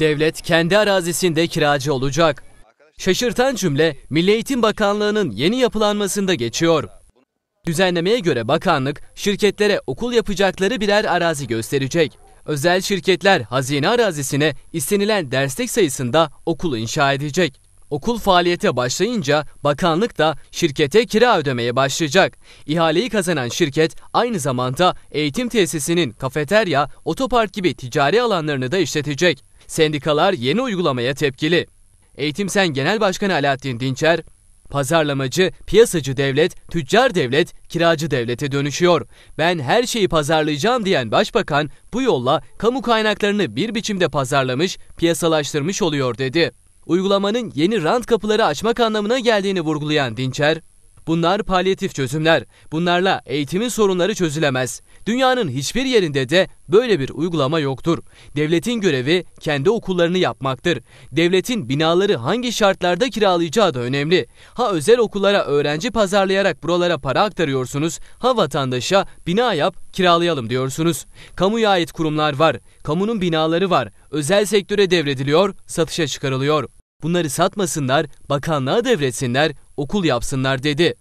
devlet kendi arazisinde kiracı olacak. Şaşırtan cümle Milli Eğitim Bakanlığı'nın yeni yapılanmasında geçiyor. Düzenlemeye göre bakanlık şirketlere okul yapacakları birer arazi gösterecek. Özel şirketler hazine arazisine istenilen derslik sayısında okul inşa edecek. Okul faaliyete başlayınca bakanlık da şirkete kira ödemeye başlayacak. İhaleyi kazanan şirket aynı zamanda eğitim tesisinin kafeterya, otopark gibi ticari alanlarını da işletecek. Sendikalar yeni uygulamaya tepkili. Eğitimsen Genel Başkanı Alaaddin Dinçer, Pazarlamacı, piyasacı devlet, tüccar devlet, kiracı devlete dönüşüyor. Ben her şeyi pazarlayacağım diyen başbakan bu yolla kamu kaynaklarını bir biçimde pazarlamış, piyasalaştırmış oluyor dedi uygulamanın yeni rant kapıları açmak anlamına geldiğini vurgulayan Dinçer, bunlar palyatif çözümler, bunlarla eğitimin sorunları çözülemez. Dünyanın hiçbir yerinde de böyle bir uygulama yoktur. Devletin görevi kendi okullarını yapmaktır. Devletin binaları hangi şartlarda kiralayacağı da önemli. Ha özel okullara öğrenci pazarlayarak buralara para aktarıyorsunuz, ha vatandaşa bina yap kiralayalım diyorsunuz. Kamuya ait kurumlar var, kamunun binaları var, özel sektöre devrediliyor, satışa çıkarılıyor. Bunları satmasınlar, bakanlığa devretsinler, okul yapsınlar dedi.